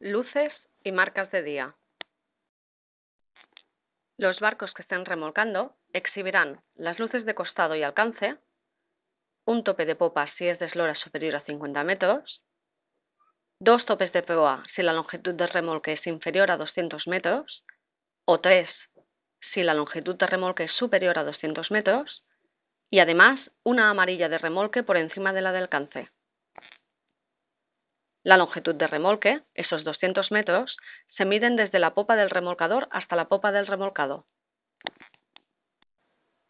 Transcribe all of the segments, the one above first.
luces y marcas de día. Los barcos que estén remolcando exhibirán las luces de costado y alcance, un tope de popa si es de eslora superior a 50 metros, dos topes de proa si la longitud de remolque es inferior a 200 metros, o tres si la longitud de remolque es superior a 200 metros, y además una amarilla de remolque por encima de la de alcance. La longitud de remolque, esos 200 metros, se miden desde la popa del remolcador hasta la popa del remolcado.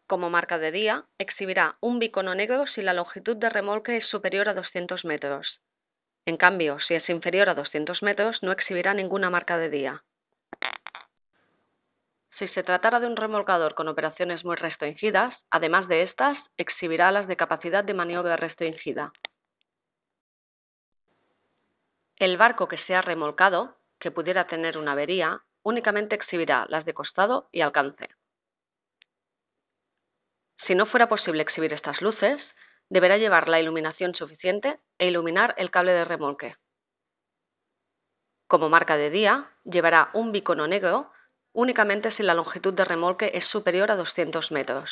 Como marca de día, exhibirá un bicono negro si la longitud de remolque es superior a 200 metros. En cambio, si es inferior a 200 metros, no exhibirá ninguna marca de día. Si se tratara de un remolcador con operaciones muy restringidas, además de estas, exhibirá las de capacidad de maniobra restringida. El barco que sea remolcado, que pudiera tener una avería, únicamente exhibirá las de costado y alcance. Si no fuera posible exhibir estas luces, deberá llevar la iluminación suficiente e iluminar el cable de remolque. Como marca de día, llevará un bicono negro únicamente si la longitud de remolque es superior a 200 metros.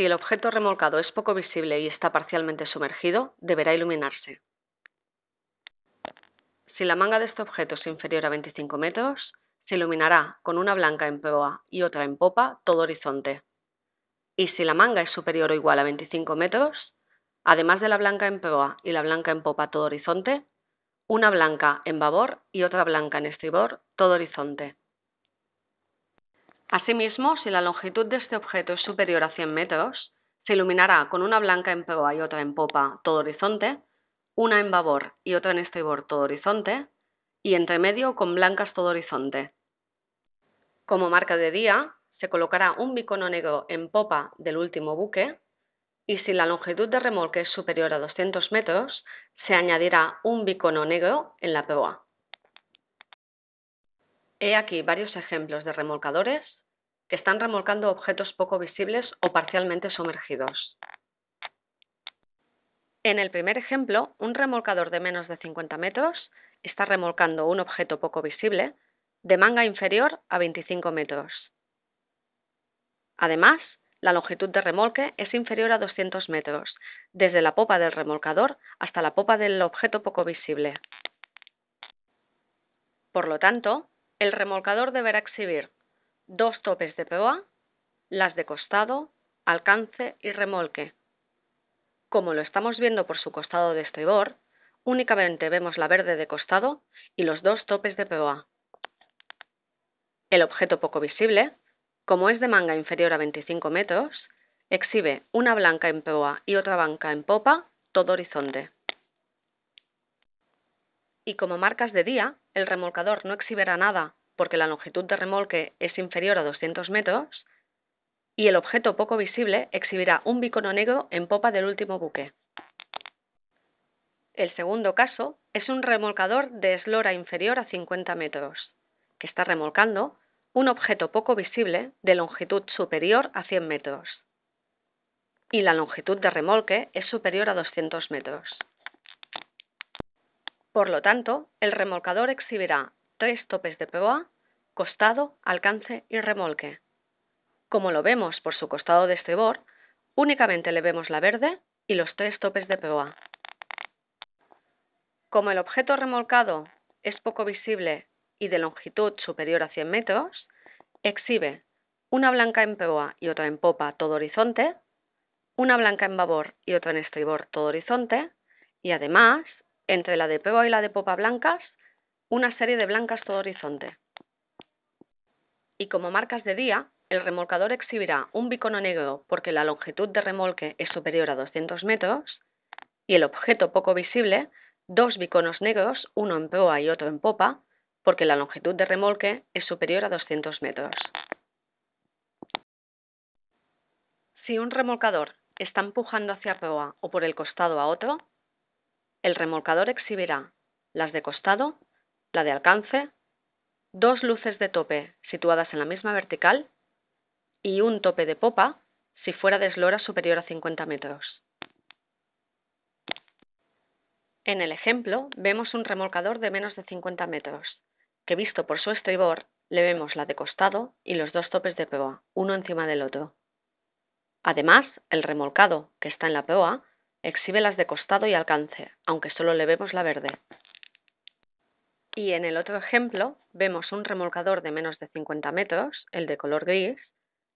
Si el objeto remolcado es poco visible y está parcialmente sumergido, deberá iluminarse. Si la manga de este objeto es inferior a 25 metros, se iluminará con una blanca en proa y otra en popa todo horizonte. Y si la manga es superior o igual a 25 metros, además de la blanca en proa y la blanca en popa todo horizonte, una blanca en babor y otra blanca en estribor todo horizonte. Asimismo, si la longitud de este objeto es superior a 100 metros, se iluminará con una blanca en proa y otra en popa todo horizonte, una en babor y otra en estribor todo horizonte, y entre medio con blancas todo horizonte. Como marca de día, se colocará un bicono negro en popa del último buque, y si la longitud de remolque es superior a 200 metros, se añadirá un bicono negro en la proa. He aquí varios ejemplos de remolcadores que están remolcando objetos poco visibles o parcialmente sumergidos. En el primer ejemplo, un remolcador de menos de 50 metros está remolcando un objeto poco visible de manga inferior a 25 metros. Además, la longitud de remolque es inferior a 200 metros, desde la popa del remolcador hasta la popa del objeto poco visible. Por lo tanto, el remolcador deberá exhibir dos topes de proa, las de costado, alcance y remolque. Como lo estamos viendo por su costado de estribor, únicamente vemos la verde de costado y los dos topes de proa. El objeto poco visible, como es de manga inferior a 25 metros, exhibe una blanca en proa y otra blanca en popa, todo horizonte. Y como marcas de día, el remolcador no exhibirá nada porque la longitud de remolque es inferior a 200 metros, y el objeto poco visible exhibirá un bicono negro en popa del último buque. El segundo caso es un remolcador de eslora inferior a 50 metros, que está remolcando un objeto poco visible de longitud superior a 100 metros, y la longitud de remolque es superior a 200 metros. Por lo tanto, el remolcador exhibirá tres topes de proa, costado, alcance y remolque. Como lo vemos por su costado de estribor, únicamente le vemos la verde y los tres topes de proa. Como el objeto remolcado es poco visible y de longitud superior a 100 metros, exhibe una blanca en proa y otra en popa todo horizonte, una blanca en babor y otra en estribor todo horizonte, y además, entre la de proa y la de popa blancas una serie de blancas todo horizonte. Y como marcas de día, el remolcador exhibirá un bicono negro porque la longitud de remolque es superior a 200 metros y el objeto poco visible dos biconos negros, uno en proa y otro en popa, porque la longitud de remolque es superior a 200 metros. Si un remolcador está empujando hacia proa o por el costado a otro, el remolcador exhibirá las de costado la de alcance, dos luces de tope situadas en la misma vertical y un tope de popa si fuera de eslora superior a 50 metros. En el ejemplo vemos un remolcador de menos de 50 metros, que visto por su estribor le vemos la de costado y los dos topes de POA, uno encima del otro. Además, el remolcado, que está en la POA, exhibe las de costado y alcance, aunque solo le vemos la verde. Y en el otro ejemplo vemos un remolcador de menos de 50 metros, el de color gris,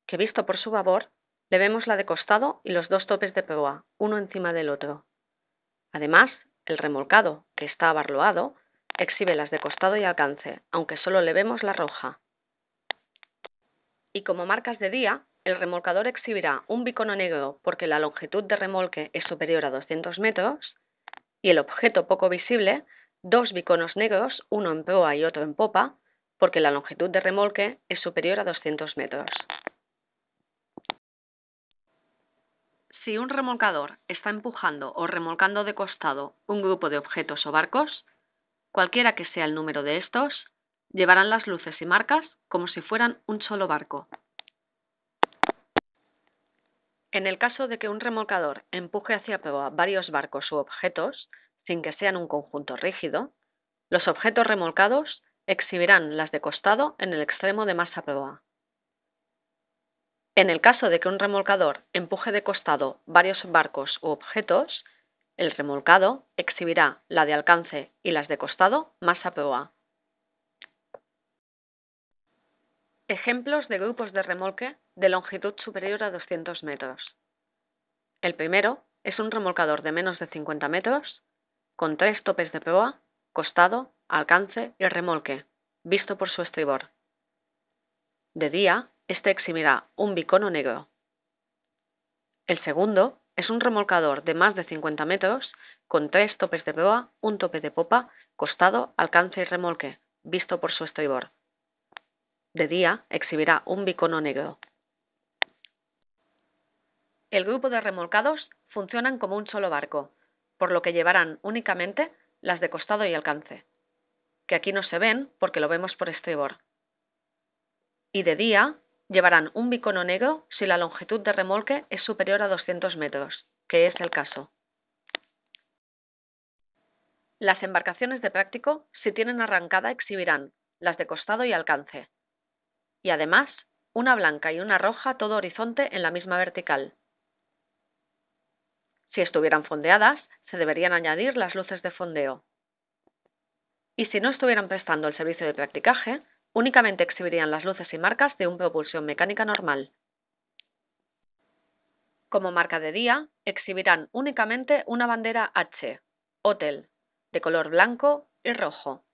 que visto por su babor, le vemos la de costado y los dos topes de proa, uno encima del otro. Además, el remolcado, que está abarloado, exhibe las de costado y alcance, aunque solo le vemos la roja. Y como marcas de día, el remolcador exhibirá un bicono negro porque la longitud de remolque es superior a 200 metros y el objeto poco visible dos biconos negros, uno en proa y otro en popa, porque la longitud de remolque es superior a 200 metros. Si un remolcador está empujando o remolcando de costado un grupo de objetos o barcos, cualquiera que sea el número de estos, llevarán las luces y marcas como si fueran un solo barco. En el caso de que un remolcador empuje hacia proa varios barcos u objetos, sin que sean un conjunto rígido, los objetos remolcados exhibirán las de costado en el extremo de masa En el caso de que un remolcador empuje de costado varios barcos u objetos, el remolcado exhibirá la de alcance y las de costado más a Ejemplos de grupos de remolque de longitud superior a 200 metros. El primero es un remolcador de menos de 50 metros con tres topes de proa, costado, alcance y remolque, visto por su estribor. De día, este exhibirá un bicono negro. El segundo es un remolcador de más de 50 metros con tres topes de proa, un tope de popa, costado, alcance y remolque, visto por su estribor. De día exhibirá un bicono negro. El grupo de remolcados funcionan como un solo barco, por lo que llevarán únicamente las de costado y alcance, que aquí no se ven porque lo vemos por estribor. Y de día llevarán un bicono negro si la longitud de remolque es superior a 200 metros, que es el caso. Las embarcaciones de práctico, si tienen arrancada, exhibirán las de costado y alcance. Y además, una blanca y una roja todo horizonte en la misma vertical. Si estuvieran fondeadas, deberían añadir las luces de fondeo. Y si no estuvieran prestando el servicio de practicaje, únicamente exhibirían las luces y marcas de una propulsión mecánica normal. Como marca de día, exhibirán únicamente una bandera H, Hotel, de color blanco y rojo.